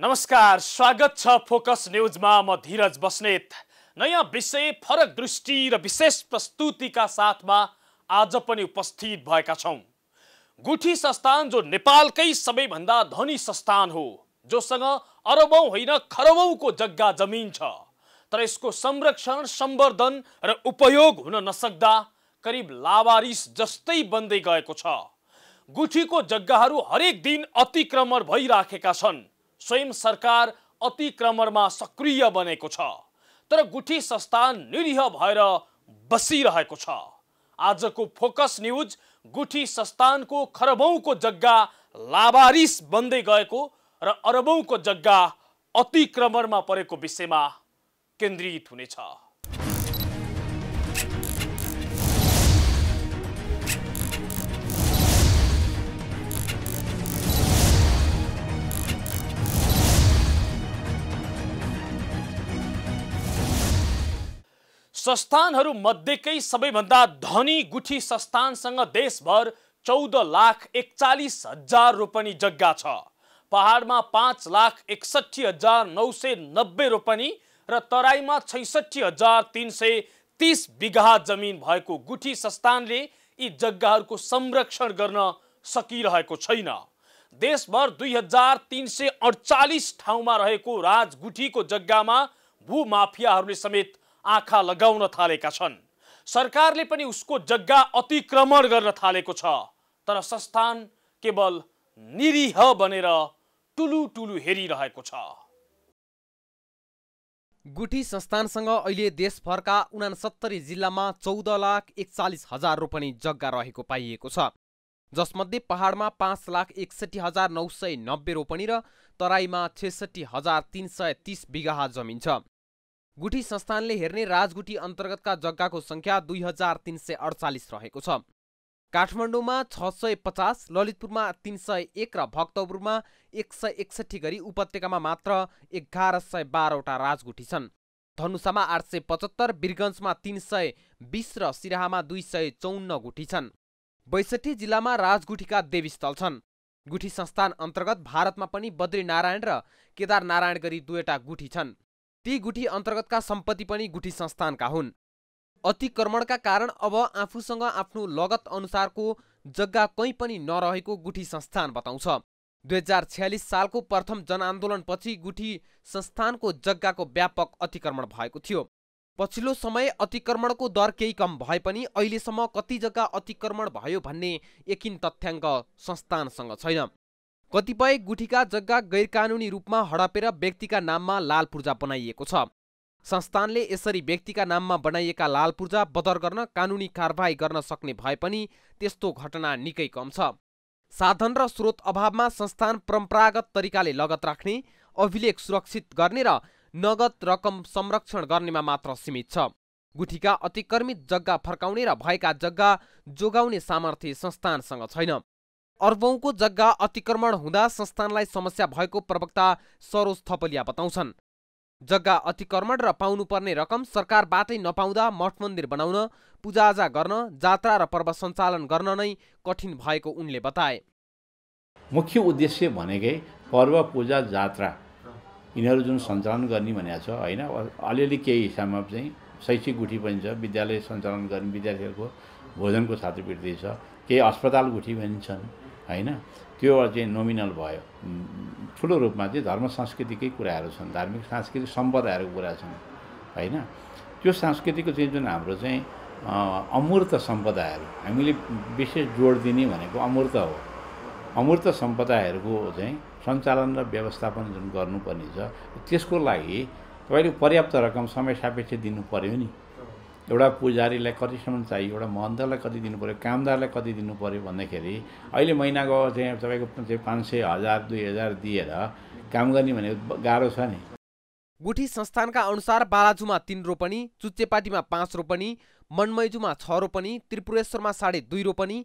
नमस्कार स्वागत छ फोकस न्युजमा म धीरज बस्नेत नयाँ विषय फरक दृष्टि र विशेष प्रस्तुतिका साथमा आज पनि उपस्थित भएका छौँ गुठी संस्थान जो नेपालकै सबैभन्दा धनी संस्थान हो जोसँग अरबौँ होइन खरबौँको जग्गा जमिन छ तर यसको संरक्षण सम्वर्धन र उपयोग हुन नसक्दा करिब लावारिस जस्तै बन्दै गएको छ गुठीको जग्गाहरू हरेक दिन अतिक्रमण भइराखेका छन् स्वयं सरकार अतिक्रमणमा सक्रिय बनेको छ तर गुठी संस्थान निरीह भएर बसिरहेको छ आजको फोकस न्युज गुठी संस्थानको खरबौँको जग्गा लावारिस बन्दै गएको र अरबौँको जग्गा अतिक्रमणमा परेको विषयमा केन्द्रित हुनेछ मध्येकै सबैभन्दा धनी गुठी संस्थानसँग देशभर चौध लाख एकचालिस हजार रोपनी जग्गा छ पहाडमा पाँच लाख एकसठी हजार नौ सय नब्बे रोपनी र तराईमा छैसठी हजार तिन सय तिस बिघा जमिन भएको गुठी संस्थानले यी जग्गाहरूको संरक्षण गर्न सकिरहेको छैन देशभर दुई हजार तिन सय अडचालिस ठाउँमा रहेको राजगुठीको जग्गामा भूमाफियाहरूले समेत आँखा लगाउन थालेका छन् सरकारले पनि उसको जग्गा अतिक्रमण गर्न थालेको छ तर संस्थान केवल निरीह बनेर टुलु टुलु हेरिरहेको छ गुठी संस्थानसँग अहिले देशभरका उनासत्तरी जिल्लामा चौध लाख एकचालिस हजार रोपनी जग्गा रहेको पाइएको छ जसमध्ये पहाडमा पाँच लाख एकसठी हजार नौ सय नब्बे रोपनी र तराईमा छेसठी हजार तिन सय तिस बिगाहा जमिन छ गुठी संस्थानले हेर्ने राजगुठी अन्तर्गतका जग्गाको सङ्ख्या दुई हजार तिन सय अडचालिस रहेको छ काठमाडौँमा छ सय पचास ललितपुरमा तिन सय एक र भक्तपुरमा एक सय एकसट्ठी गरी उपत्यकामा मात्र एघार सय बाह्रवटा राजगुठी छन् धनुषामा आठ सय पचहत्तर वीरगन्जमा तिन सय बिस र सिराहामा दुई सय चौन्न गुठी छन् बैसठी जिल्लामा राजगुठीका देवीस्थल छन् गुठी संस्थान अन्तर्गत भारतमा पनि बद्रीनारायण र केदारनारायण गरी दुईवटा गुठी छन् ती गुठी अन्तर्गतका सम्पत्ति पनि गुठी संस्थानका हुन् अतिक्रमणका कारण अब आफूसँग आफ्नो लगत अनुसारको जग्गा कहीँ पनि नरहेको गुठी संस्थान बताउँछ दुई हजार छ्यालिस सालको प्रथम जनआन्दोलनपछि गुठी संस्थानको जग्गाको व्यापक अतिक्रमण भएको थियो पछिल्लो समय अतिक्रमणको दर केही कम भए पनि अहिलेसम्म कति जग्गा अतिक्रमण भयो भन्ने यकिन तथ्याङ्क संस्थानसँग छैन कतिपय गुठीका जग्गा गैरकानुनी रूपमा हडपेर व्यक्तिका नाममा लाल पूर्जा बनाइएको छ संस्थानले यसरी व्यक्तिका नाममा बनाइएका लाल पूर्जा बदर गर्न कानुनी कारवाही गर्न सक्ने भए पनि त्यस्तो घटना निकै कम छ साधन र स्रोत अभावमा संस्थान परम्परागत तरिकाले लगत राख्ने अभिलेख सुरक्षित गर्ने र नगद रकम संरक्षण गर्नेमा मात्र सीमित छ गुठीका अतिक्रमित जग्गा फर्काउने र भएका जग्गा जोगाउने सामर्थ्य संस्थानसँग छैन अर्बौंको जग्गा अतिक्रमण हुँदा संस्थानलाई समस्या भएको प्रवक्ता सरोज थपलिया बताउँछन् जग्गा अतिक्रमण र पाउनुपर्ने रकम सरकारबाटै नपाउँदा मठ मन्दिर बनाउन पूजाआजा गर्न जात्रा र पर्व सञ्चालन गर्न नै कठिन भएको उनले बताए मुख्य उद्देश्य भनेकै पर्व पूजा जात्रा यिनीहरू जुन सञ्चालन गर्ने भनेको छ होइन अलिअलि केही हिसाबमा चाहिँ शैक्षिक गुठी पनि छ विद्यालय सञ्चालन गर्ने विद्यार्थीहरूको भोजनको छात्रवृत्ति छ केही अस्पताल गुठी पनि छन् होइन त्यो चाहिँ नोमिनल भयो ठुलो रूपमा चाहिँ धर्म संस्कृतिकै कुराहरू छन् धार्मिक सांस्कृतिक सम्पदाहरूको कुरा छन् होइन त्यो सांस्कृतिकको चाहिँ जुन हाम्रो चाहिँ अमूर्त सम्पदाहरू हामीले विशेष जोड दिने भनेको अमूर्त हो अमूर्त सम्पदाहरूको चाहिँ सञ्चालन र व्यवस्थापन जुन गर्नुपर्ने छ त्यसको लागि तपाईँले पर्याप्त रकम समय सापेक्ष दिनु पऱ्यो नि एउटा पुजारीलाई कतिसम्म चाहियो एउटा महन्तलाई कति दिनु पऱ्यो कामदारलाई कति दिनु पऱ्यो भन्दाखेरि अहिले महिनाको चाहिँ तपाईँको पाँच सय हजार दुई हजार दिएर काम गर्ने भनेको गाह्रो छ नि गुठी संस्थानका अनुसार बालाजुमा तिन रोपनी चुच्चेपाटीमा पाँच रोपनी मनमैजुमा छ रोपनी त्रिपुरेश्वरमा साढे दुई रोपनी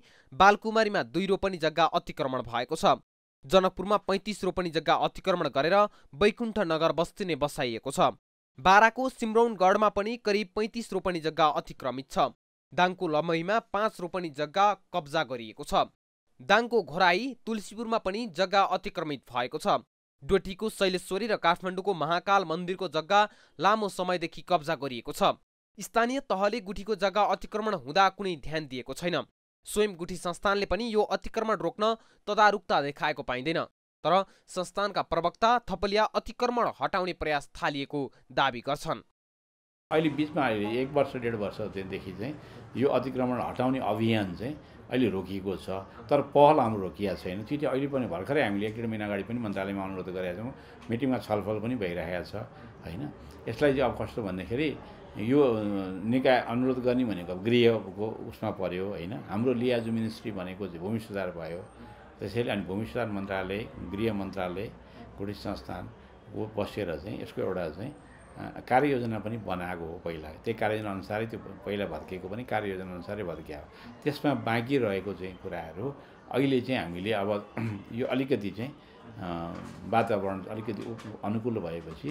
बालकुमारीमा दुई रोपनी जग्गा अतिक्रमण भएको छ जनकपुरमा पैँतिस रोपनी जग्गा अतिक्रमण गरेर वैकुण्ठ नगर नै बसाइएको छ बाराको सिमरौनगढमा पनि करिब पैँतिस रोपनी जग्गा अतिक्रमित छ दाङको लमहीमा पाँच रोपनी जग्गा कब्जा गरिएको छ दाङको घोराई तुलसीपुरमा पनि जग्गा अतिक्रमित भएको छ डोटीको शैलेश्वरी र काठमाडौँको महाकाल मन्दिरको जग्गा लामो समयदेखि कब्जा गरिएको छ स्थानीय तहले गुठीको जग्गा अतिक्रमण हुँदा कुनै ध्यान दिएको छैन स्वयं गुठी संस्थानले पनि यो अतिक्रमण रोक्न तदारुकता देखाएको पाइँदैन तर संस्थानका प्रवक्ता थपलिया अतिक्रमण हटाउने प्रयास थालिएको दावी गर्छन् अहिले बिचमा अहिले एक वर्ष डेढ वर्षदेखि चाहिँ यो अतिक्रमण हटाउने अभियान चाहिँ अहिले रोकिएको छ तर पहल हाम्रो रोकिया छैन त्यो अहिले पनि भर्खरै हामीले एक डेढ महिना अगाडि पनि मन्त्रालयमा अनुरोध गरेका छौँ मिटिङमा छलफल पनि भइरहेको छ होइन यसलाई चाहिँ अब कस्तो भन्दाखेरि यो निकाय अनुरोध गर्ने भनेको गृहको उसमा पऱ्यो होइन हाम्रो लियाजु मिनिस्ट्री भनेको चाहिँ भूमि सुधार भयो त्यसैले अनि भूमि सुधार मन्त्रालय गृह मन्त्रालय कुटी संस्थान बसेर चाहिँ यसको एउटा चाहिँ कार्ययोजना पनि बनाएको हो पहिला त्यही कार्ययोजना अनुसारै त्यो पहिला भत्किएको पनि कार्ययोजना अनुसारै हो त्यसमा बाँकी रहेको चाहिँ कुराहरू अहिले चाहिँ हामीले अब यो अलिकति चाहिँ वातावरण अलिकति अनुकूल भएपछि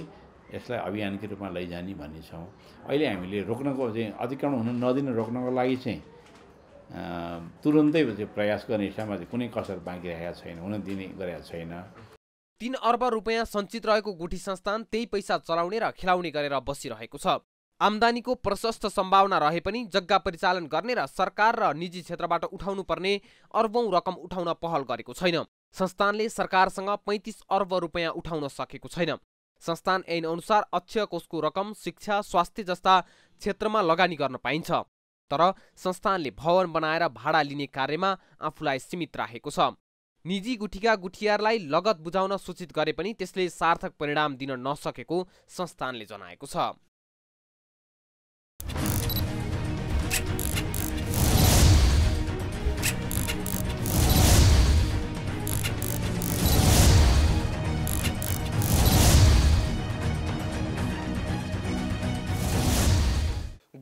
यसलाई अभियानकै रूपमा लैजाने भन्ने छौँ अहिले हामीले रोक्नको चाहिँ अतिक्रमण हुन नदिन रोक्नको लागि चाहिँ तुरुन्तै त्यो प्रयास गर्ने हिसाबमा चाहिँ कुनै कसर बाँकी राखेका छैन हुन दिने गरेका छैन तिन अर्ब रुपियाँ सञ्चित रहेको गुठी संस्थान त्यही पैसा चलाउने र खेलाउने गरेर बसिरहेको छ आम्दानीको प्रशस्त सम्भावना रहे पनि जग्गा परिचालन गर्ने र सरकार र निजी क्षेत्रबाट उठाउनुपर्ने अर्बौँ रकम उठाउन पहल गरेको छैन संस्थानले सरकारसँग पैँतिस अर्ब रुपियाँ उठाउन सकेको छैन संस्थान ऐनअनुसार अक्षय कोषको रकम शिक्षा स्वास्थ्य जस्ता क्षेत्रमा लगानी गर्न पाइन्छ तर संस्थानले भवन बनाएर भाडा लिने कार्यमा आफूलाई सीमित राखेको छ निजी गुठीका गुठियारलाई लगत बुझाउन सूचित गरे पनि त्यसले सार्थक परिणाम दिन नसकेको संस्थानले जनाएको छ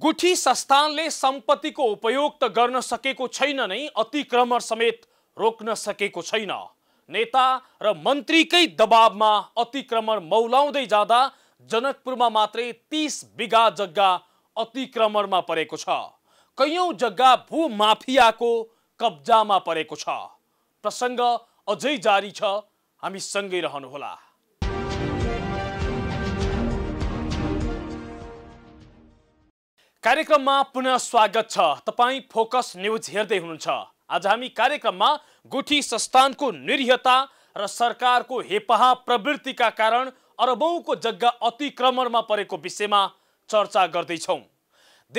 गुठी संस्थानले सम्पत्तिको उपयोग त गर्न सकेको छैन नै अतिक्रमण समेत रोक्न सकेको छैन नेता र मन्त्रीकै दबावमा अतिक्रमण मौलाउँदै जाँदा जनकपुरमा मात्रै तिस बिघा जग्गा अतिक्रमणमा परेको छ कैयौँ जग्गा भूमाफियाको कब्जामा परेको छ प्रसङ्ग अझै जारी छ हामी सँगै रहनुहोला कार्यक्रममा पुनः स्वागत छ तपाईँ फोकस न्युज हेर्दै हुनुहुन्छ आज हामी कार्यक्रममा गुठी संस्थानको निरीहता र सरकारको हेपहा प्रवृत्तिका कारण अरबौँको जग्गा अतिक्रमणमा परेको विषयमा चर्चा गर्दैछौँ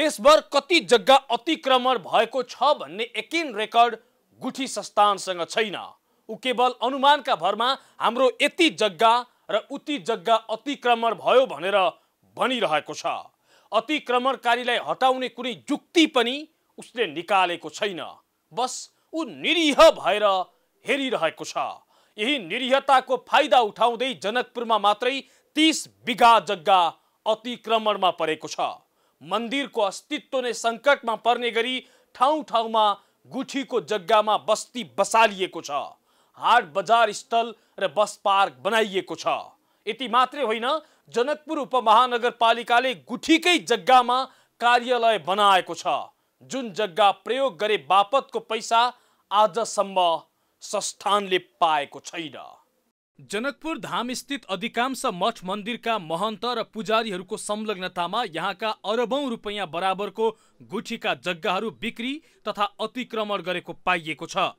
देशभर कति जग्गा अतिक्रमण भएको छ भन्ने एकिन रेकर्ड गुठी संस्थानसँग छैन ऊ केवल अनुमानका भरमा हाम्रो यति जग्गा र उति जग्गा अतिक्रमण भयो भनेर भनिरहेको छ अतिक्रमणकारीलाई हटाउने कुनै जुक्ति पनि उसले निकालेको छैन बस ऊ निरीह भएर हेरिरहेको छ यही निरीहताको फाइदा उठाउँदै जनकपुरमा मात्रै तिस बिघा जग्गा अतिक्रमणमा परेको छ मन्दिरको अस्तित्व नै सङ्कटमा पर्ने गरी ठाउँ ठाउँमा गुठीको जग्गामा बस्ती बसालिएको छ हाट बजार स्थल र बस पार्क बनाइएको छ यति मात्रै होइन जनकपुर उपमहानगरपालिकाले गुठीकै जग्गामा कार्यालय बनाएको छ जुन जग्गा प्रयोग गरे बापतको पैसा आजसम्म संस्थानले पाएको छैन जनकपुर धामस्थित अधिकांश मठ मन्दिरका महन्त र पुजारीहरूको संलग्नतामा यहाँका अरबौं रुपियाँ बराबरको गुठीका जग्गाहरू बिक्री तथा अतिक्रमण गरेको पाइएको छ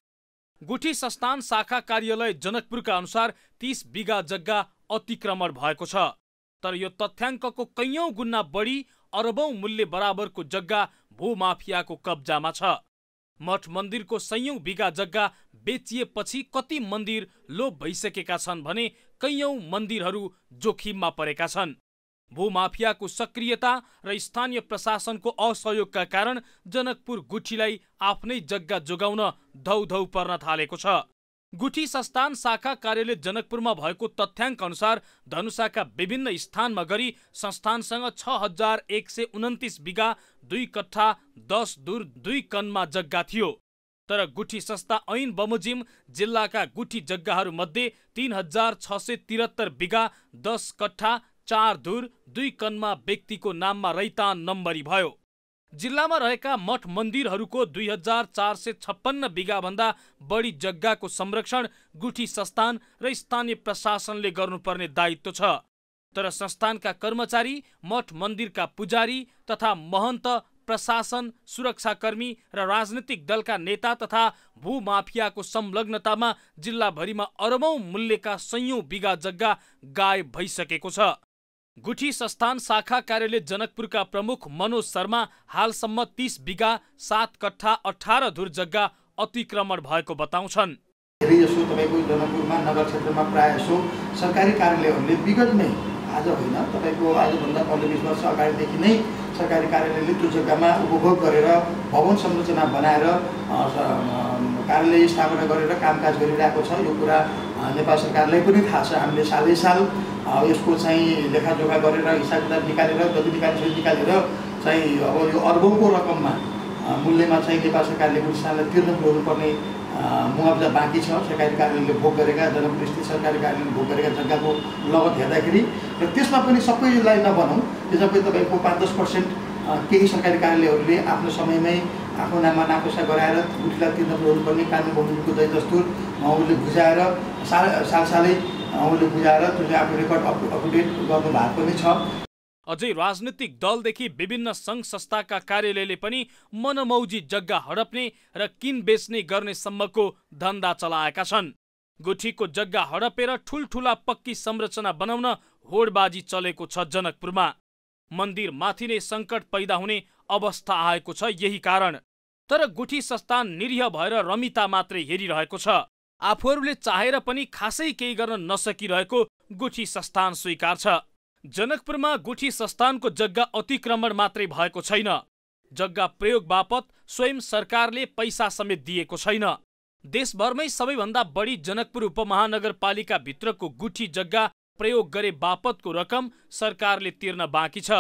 गुठी संस्थान शाखा कार्यालय जनकपुरका अनुसार तीस बिगा जग्गा अतिक्रमण भएको छ तर यो तथ्याङ्कको कैयौँ गुन्ना बढी अरबौँ मूल्य बराबरको जग्गा भूमाफियाको कब्जामा छ मठ मन्दिरको सयौँ बिगा जग्गा बेचिएपछि कति मन्दिर लोप भइसकेका छन् भने कैयौँ मन्दिरहरू जोखिममा परेका छन् भूमाफियाको सक्रियता र स्थानीय प्रशासनको असहयोगका कारण जनकपुर गुठीलाई आफ्नै जग्गा जोगाउन धौधौ पर्न थालेको छ गुठी संस्थान शाखा कार्यालय जनकपुरमा भएको तथ्याङ्क अनुसार धनुषाका विभिन्न स्थानमा गरी संस्थानसँग छ हजार एक सय उन्तिस बिघा दुई कट्ठा दस दूर दुई कनमा जग्गा थियो तर गुठी संस्था ऐन बमोजिम जिल्लाका गुठी जग्गाहरूमध्ये तिन हजार छ सय त्रिहत्तर बिघा दस कट्ठा चार धुर दुई कनमा व्यक्तिको नाममा रैतान नम्बरी भयो जिल्लामा रहेका मठ मन्दिरहरूको दुई हजार चार सय छप्पन्न बिगाभन्दा बढी जग्गाको संरक्षण गुठी संस्थान र स्थानीय प्रशासनले गर्नुपर्ने दायित्व छ तर संस्थानका कर्मचारी मठ मन्दिरका पुजारी तथा महन्त प्रशासन सुरक्षाकर्मी र राजनीतिक दलका नेता तथा भूमाफियाको संलग्नतामा जिल्लाभरिमा अरबौं मूल्यका सयौं बिगा जग्गा गायब भइसकेको छ गुठी संस्थान शाखा कार्यालय जनकपुरका प्रमुख मनोज शर्मा हालसम्म तिस बिगा सात कट्ठा अठार धुर जग्गा अतिक्रमण भएको बताउँछन् यसो तपाईँको जनकपुरमा नगर क्षेत्रमा प्रायः यसो सरकारी कार्यालयहरूले विगत नै आज होइन तपाईँको आजभन्दा पन्ध्र बिस वर्ष अगाडिदेखि नै सरकारी कार्यालयले त्यो जग्गामा उपभोग गरेर भवन संरचना बनाएर कार्यालय स्थापना गरेर कामकाज गरिरहेको छ यो कुरा नेपाल सरकारलाई पनि थाहा छ हामीले सालै साल यसको चाहिँ लेखाजोखा गरेर हिसाब किताब निकालेर जति निकालिसक्यो निकालेर चाहिँ अब यो अर्बौँको रकममा मूल्यमा चाहिँ नेपाल सरकारले सालाई तिर्न पुऱ्याउनुपर्ने मुआब्जा बाँकी छ सरकारी कार्यालयले भोग गरेका जनप्रतिष्ठित सरकारी कार्यालयले भोग गरेका जग्गाको लगत हेर्दाखेरि र त्यसमा पनि सबैलाई नभनौँ त्यो पनि तपाईँको पाँच दस पर्सेन्ट केही सरकारी कार्यालयहरूले आफ्नो समयमै आफ्नो नाममा नाकोसा गराएर गुठीलाई तिर्न पुऱ्याउनुपर्ने कानुन बमोजिमको दय दस्तुर उहाँहरूले बुझाएर साल सालसालै उहाँहरूले बुझाएर त्यो आफ्नो रेकर्ड अप अपडेट गर्नु भएको पनि छ अझै राजनीतिक दलदेखि विभिन्न सङ्घ संस्थाका कार्यालयले पनि मनमौजी जग्गा हडप्ने र किन बेच्ने गर्ने सम्मको धन्दा चलाएका छन् गुठीको जग्गा हडपेर ठुल्ठुला पक्की संरचना बनाउन होडबाजी चलेको छ जनकपुरमा मन्दिरमाथि नै सङ्कट पैदा हुने अवस्था आएको छ यही कारण तर गुठी संस्थान निरीह भएर रमिता मात्रै हेरिरहेको छ आफूहरूले चाहेर पनि खासै केही गर्न नसकिरहेको गुठी संस्थान स्वीकार छ जनकपुरमा गुठी संस्थानको जग्गा अतिक्रमण मात्रै भएको छैन जग्गा प्रयोग बापत स्वयं सरकारले पैसा समेत दिएको छैन देशभरमै सबैभन्दा बढी जनकपुर उपमहानगरपालिकाभित्रको गुठी जग्गा प्रयोग गरे बापतको रकम सरकारले तिर्न बाँकी छ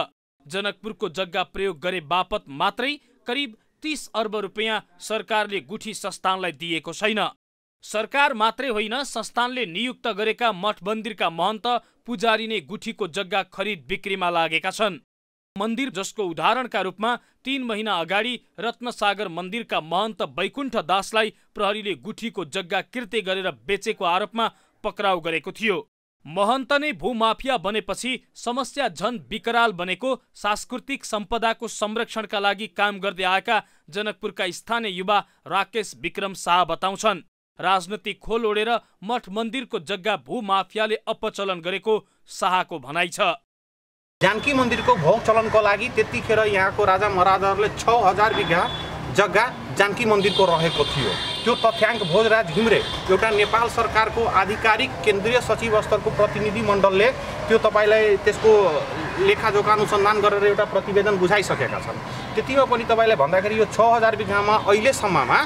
जनकपुरको जग्गा प्रयोग गरे बापत मात्रै करिब तिस अर्ब रुपियाँ सरकारले गुठी संस्थानलाई दिएको छैन सरकार मात्रै होइन संस्थानले नियुक्त गरेका मठ मन्दिरका महन्त पुजारी नै गुठीको जग्गा खरिद बिक्रीमा लागेका छन् मन्दिर जसको उदाहरणका रूपमा तीन महिना अगाडि रत्नसागर मन्दिरका महन्त वैकुण्ठ दासलाई प्रहरीले गुठीको जग्गा कृत्य गरेर बेचेको आरोपमा पक्राउ गरेको थियो महन्त नै भूमाफिया बनेपछि समस्या झन विकराल बनेको सांस्कृतिक सम्पदाको संरक्षणका लागि काम गर्दै आएका जनकपुरका स्थानीय युवा राकेश विक्रम शाह बताउँछन् राजनैतिक खोल ओढेर मठ मन्दिरको जग्गा भूमाफियाले अपचलन गरेको शाहको भनाइ छ जानकी मन्दिरको भोग चलनको लागि त्यतिखेर यहाँको राजा महाराजाहरूले छ हजार बिघा जग्गा जानकी मन्दिरको रहेको थियो त्यो तथ्याङ्क भोजराज घिम्रे एउटा नेपाल सरकारको आधिकारिक केन्द्रीय सचिव स्तरको प्रतिनिधि मण्डलले त्यो तपाईँलाई त्यसको लेखाजोखा अनुसन्धान गरेर एउटा प्रतिवेदन बुझाइसकेका छन् त्यतिमा पनि तपाईँलाई भन्दाखेरि यो छ हजार बिघामा अहिलेसम्ममा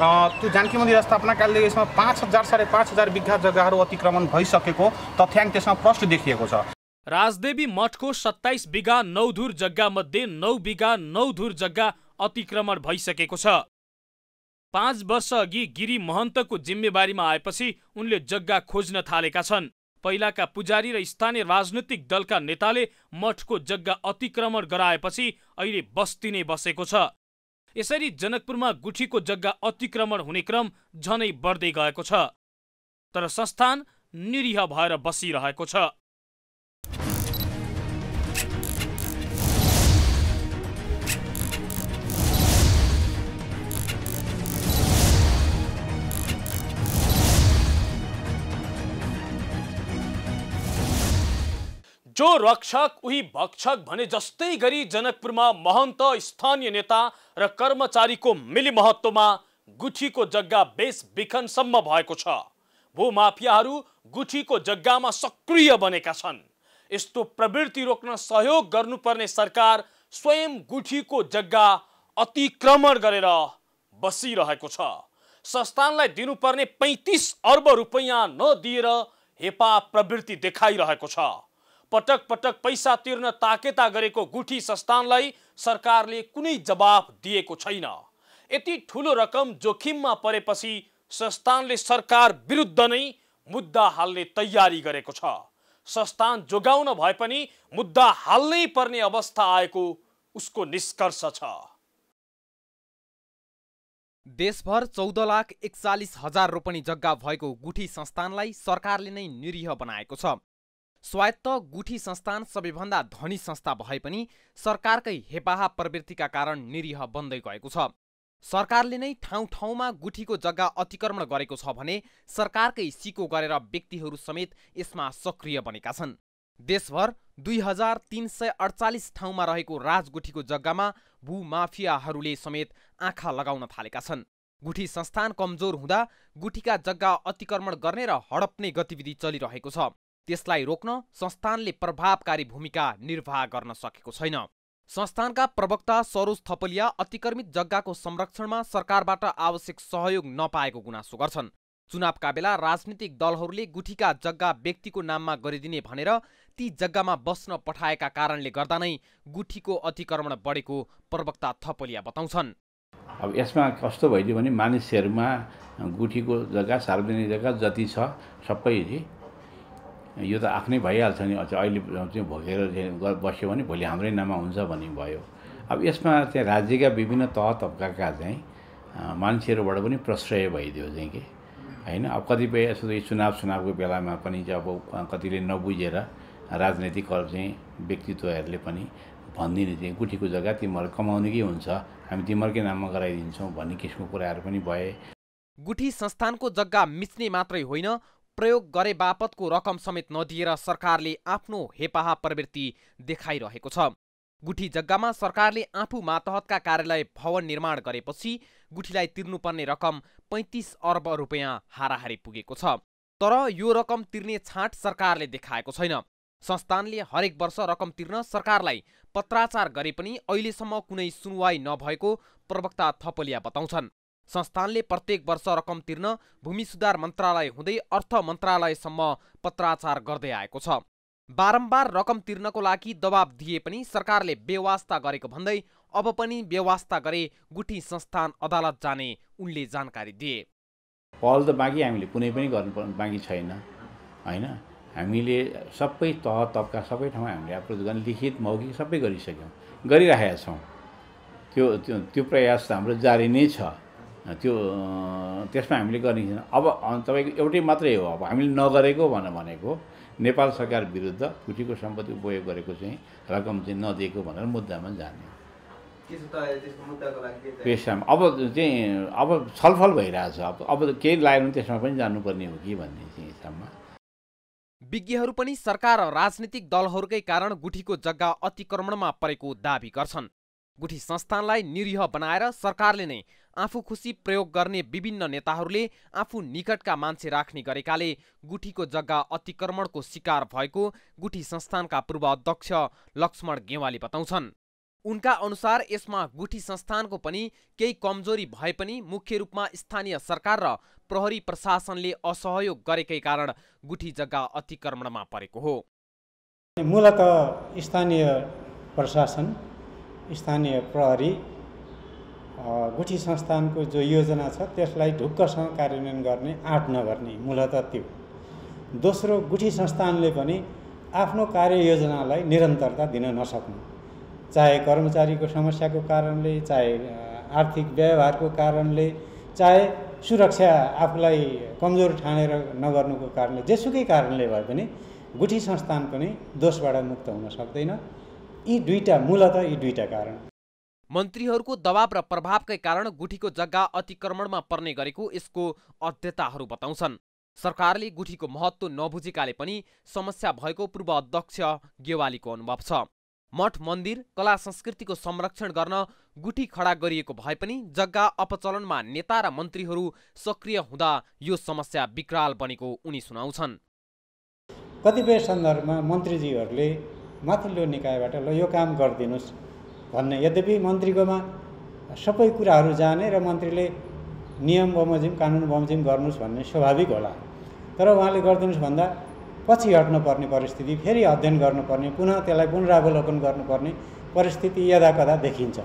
त्यो जानकी मन्दिर स्थापना कालदेखि यसमा पाँच हजार साढे पाँच हजार बिघा जग्गाहरू अतिक्रमण भइसकेको तथ्याङ्क त्यसमा प्रष्ट देखिएको छ राजदेवी मठको सत्ताइस बिघा नौ धुर जग्गामध्ये नौ बिघा नौ धुर जग्गा अतिक्रमण भइसकेको छ पाँच वर्षअघि गिरी महन्तको जिम्मेवारीमा आएपछि उनले जग्गा खोज्न थालेका छन् पहिलाका पुजारी र स्थानीय राजनैतिक दलका नेताले मठको जग्गा अतिक्रमण गराएपछि अहिले बस्ती नै बसेको छ यसरी जनकपुरमा गुठीको जग्गा अतिक्रमण हुने क्रम झनै बढ्दै गएको छ तर संस्थान निरीह भएर बसिरहेको छ जो रक्षक उही भक्षक भने जस्तै गरी जनकपुरमा महन्त स्थानीय नेता र कर्मचारीको मिली मिलिमहत्वमा गुठीको जग्गा बेस बिखनसम्म भएको छ भूमाफियाहरू गुठीको जग्गामा सक्रिय बनेका छन् यस्तो प्रवृत्ति रोक्न सहयोग गर्नुपर्ने सरकार स्वयं गुठीको जग्गा अतिक्रमण गरेर बसिरहेको छ संस्थानलाई दिनुपर्ने पैँतिस अर्ब रुपैयाँ नदिएर हेपा प्रवृत्ति देखाइरहेको छ पटक पटक पैसा तिर्न ताकेता गरेको गुठी संस्थानलाई सरकारले कुनै जवाफ दिएको छैन यति ठुलो रकम जोखिममा परेपछि संस्थानले सरकार विरुद्ध नै मुद्दा हाल्ने तयारी गरेको छ संस्थान जोगाउन भए पनि मुद्दा हाल्नै पर्ने अवस्था आएको उसको निष्कर्ष छ देशभर चौध लाख एकचालिस हजार रोपनी जग्गा भएको गुठी संस्थानलाई सरकारले नै निरीह बनाएको छ स्वायत्त गुठी संस्थान सबैभन्दा धनी संस्था भए पनि सरकारकै हेपाहा प्रवृत्तिका कारण निरीह बन्दै गएको छ सरकारले नै ठाउँ ठाउँमा गुठीको जग्गा अतिक्रमण गरेको छ भने सरकारकै सिको गरेर व्यक्तिहरू समेत यसमा सक्रिय बनेका छन् देशभर दुई हजार तिन सय अडचालिस ठाउँमा रहेको राजगुठीको जग्गामा भूमाफियाहरूले समेत आँखा लगाउन थालेका छन् गुठी संस्थान कमजोर हुँदा गुठीका जग्गा अतिक्रमण गर्ने र हडप्ने गतिविधि चलिरहेको छ त्यसलाई रोक्न संस्थानले प्रभावकारी भूमिका निर्वाह गर्न सकेको छैन संस्थानका प्रवक्ता सरोज थपलिया अतिक्रमित जग्गाको संरक्षणमा सरकारबाट आवश्यक सहयोग नपाएको गुनासो गर्छन् चुनावका बेला राजनीतिक दलहरूले गुठीका जग्गा व्यक्तिको नाममा गरिदिने भनेर ती जग्गामा बस्न पठाएका कारणले गर्दा नै गुठीको अतिक्रमण बढेको प्रवक्ता थपलिया बताउँछन् अब यसमा कस्तो भइदियो भने मानिसहरूमा गुठीको जग्गा सार्वजनिक जग्गा जति छ सबै यो त आफ्नै भइहाल्छ नि अझ अहिले चाहिँ भोगेर बस्यो भने भोलि हाम्रै नाममा हुन्छ भन्ने भयो अब यसमा चाहिँ राज्यका विभिन्न तह तब्काका चाहिँ मान्छेहरूबाट पनि प्रश्रय भइदियो चाहिँ कि होइन अब कतिपय यसो चुनाव चुनावको बेलामा पनि चाहिँ अब कतिले नबुझेर राजनैतिक चाहिँ व्यक्तित्वहरूले पनि भनिदिने चाहिँ गुठीको जग्गा तिमीहरू कमाउनेकै हुन्छ हामी तिमीहरूकै नाममा गराइदिन्छौँ भन्ने किसिमको कुराहरू पनि भए गुठी संस्थानको जग्गा मिच्ने मात्रै होइन प्रयोग गरे बापतको रकम समेत नदिएर सरकारले आफ्नो हेपाह प्रवृत्ति देखाइरहेको छ गुठी जग्गामा सरकारले आफू मातहतका कार्यालय भवन निर्माण गरेपछि गुठीलाई तिर्नुपर्ने रकम पैँतिस अर्ब रुपियाँ हाराहारी पुगेको छ तर यो रकम तिर्ने छाँट सरकारले देखाएको छैन संस्थानले हरेक वर्ष रकम तिर्न सरकारलाई पत्राचार गरे पनि अहिलेसम्म कुनै सुनवाई नभएको प्रवक्ता थपलिया बताउँछन् संस्थानले प्रत्येक वर्ष रकम तिर्न भूमि सुधार मन्त्रालय हुँदै अर्थ मन्त्रालयसम्म पत्राचार गर्दै आएको छ बारम्बार रकम तिर्नको लागि दबाब दिए पनि सरकारले व्यवस्था गरेको भन्दै अब पनि व्यवस्था गरे गुठी संस्थान अदालत जाने उनले जानकारी दिए पहल त बाँकी हामीले कुनै पनि गर्नु बाँकी छैन होइन हामीले सबै तह तबका सबै ठाउँमा हामीले आप्रोच गर्ने लिखित मौखिक सबै गरिसक्यौँ गरिरहेका छौँ त्यो त्यो प्रयास हाम्रो जारी नै छ त्यो त्यसमा हामीले गर्ने अब तपाईँको एउटै मात्रै हो अब हामीले नगरेको भनेर भनेको नेपाल सरकार विरुद्ध कुटीको सम्पत्ति उपयोग गरेको चाहिँ रकम चाहिँ नदिएको भनेर मुद्दामा जाने पेसामा अब चाहिँ अब छलफल भइरहेछ अब अब केही लाग्यो भने त्यसमा पनि जानुपर्ने हो कि भन्ने चाहिँ हिसाबमा विज्ञहरू पनि सरकार र राजनीतिक दलहरूकै कारण गुठीको जग्गा अतिक्रमणमा परेको दावी गर्छन् गुठी संस्थानलाई निरीह बनाएर सरकारले नै आफू खुसी प्रयोग गर्ने विभिन्न नेताहरूले आफू निकटका मान्छे राख्ने गरेकाले गुठीको जग्गा अतिक्रमणको शिकार भएको गुठी संस्थानका पूर्व अध्यक्ष लक्ष्मण गेवाली बताउँछन् उनका अनुसार यसमा गुठी संस्थानको पनि केही कमजोरी भए पनि मुख्य रूपमा स्थानीय सरकार र प्रहरी प्रशासनले असहयोग गरेकै कारण गुठी जग्गा अतिक्रमणमा परेको हो मूलत स्थानीय प्रशासन स्थानीय प्रहरी गुठी संस्थानको जो योजना छ त्यसलाई ढुक्कसँग कार्यान्वयन गर्ने आँट नगर्ने मूलत त्यो दोस्रो गुठी संस्थानले पनि आफ्नो कार्ययोजनालाई निरन्तरता दिन नसक्नु चाहे कर्मचारीको समस्याको कारणले चाहे आर्थिक व्यवहारको कारणले चाहे सुरक्षा आफूलाई कमजोर ठानेर नगर्नुको कारणले जेसुकै कारणले भए पनि गुठी संस्थान पनि दोषबाट मुक्त हुन सक्दैन यी दुईवटा मूलत यी दुईवटा कारण मन्त्रीहरूको दबाव र प्रभावकै कारण गुठीको जग्गा अतिक्रमणमा पर्ने गरेको यसको अध्यताहरू बताउँछन् सरकारले गुठीको महत्त्व नबुझेकाले पनि समस्या भएको पूर्व अध्यक्ष गेवालीको अनुभव छ मठ मन्दिर कला संस्कृतिको संरक्षण गर्न गुठी खडा गरिएको भए पनि जग्गा अपचलनमा नेता र मन्त्रीहरू सक्रिय हुँदा यो समस्या विकराल बनेको उनी सुनाउँछन् कतिपय सन्दर्भमा मन्त्रीजीहरूले माथिल्लो निकायबाट ल यो काम गरिदिनुहोस् भन्ने यद्यपि मन्त्रीकोमा सबै कुराहरू जाने र मन्त्रीले नियम बमोजिम कानुन बमोजिम गर्नुहोस् भन्ने स्वाभाविक होला तर उहाँले गरिदिनुहोस् भन्दा पछि हट्नुपर्ने परिस्थिति फेरि अध्ययन गर्नुपर्ने पुनः त्यसलाई पुनरावलोकन गर्नुपर्ने परिस्थिति यदाकदा देखिन्छ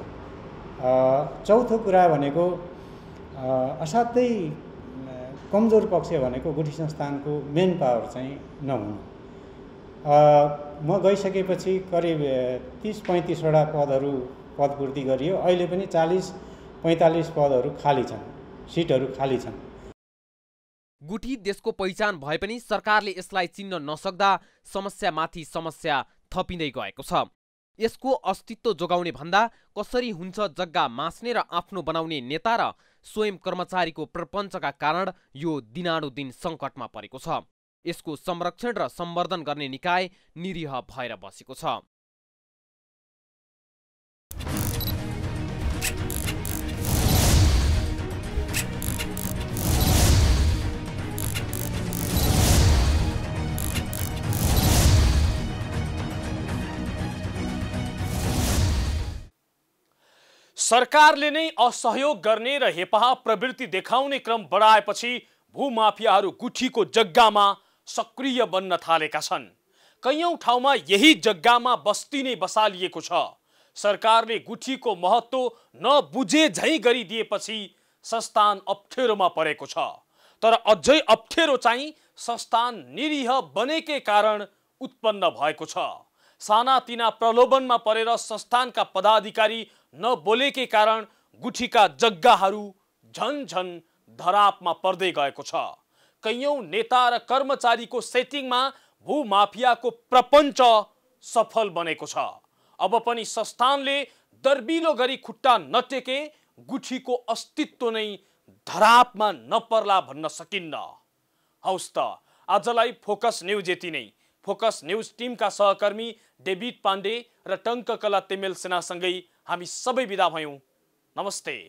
चौथो कुरा भनेको असाध्यै कमजोर पक्ष भनेको गुठी संस्थानको मेन पावर चाहिँ नहुनु म गइसकेपछि करिब तिस पैँतिसवटा पदहरू पदपूर्ति गरियो अहिले पनि चालिस पैँतालिस पदहरू खाली छन् सिटहरू खाली छन् गुठी देशको पहिचान भए पनि सरकारले यसलाई चिन्न नसक्दा समस्यामाथि समस्या थपिँदै गएको छ यसको अस्तित्व जोगाउने भन्दा कसरी हुन्छ जग्गा मास्ने र आफ्नो बनाउने नेता र स्वयं कर्मचारीको प्रपञ्चका कारण यो दिनानुदिन सङ्कटमा परेको छ यसको संरक्षण र सम्वर्धन गर्ने निकाय निरीह भएर बसेको छ सरकारले नै असहयोग गर्ने र हेपाह प्रवृत्ति देखाउने क्रम बढाएपछि भूमाफियाहरू गुठीको जग्गामा सक्रिय बन्न थालेका छन् कैयौँ ठाउँमा यही जग्गामा बस्ती नै बसालिएको छ सरकारले गुठीको महत्त्व नबुझे झैँ गरिदिएपछि संस्थान अप्ठ्यारोमा परेको छ तर अझै अप्ठ्यारो चाहिँ संस्थान निरीह बनेकै कारण उत्पन्न भएको छ सानातिना प्रलोभनमा परेर संस्थानका पदाधिकारी नबोलेकै कारण गुठीका जग्गाहरू झन झन धरापमा पर्दै गएको छ कैयौँ नेता र कर्मचारीको सेटिङमा भूमाफियाको प्रपञ्च सफल बनेको छ अब पनि संस्थानले दर्बिलो गरी खुट्टा नटेके गुठीको अस्तित्व नै धरापमा नपर्ला भन्न सकिन्न हौस् त आजलाई फोकस न्युज यति नै फोकस न्युज टिमका सहकर्मी डेभिड पाण्डे र टङ्ककला तेमेल सेनासँगै हामी सबै विदा भयौँ नमस्ते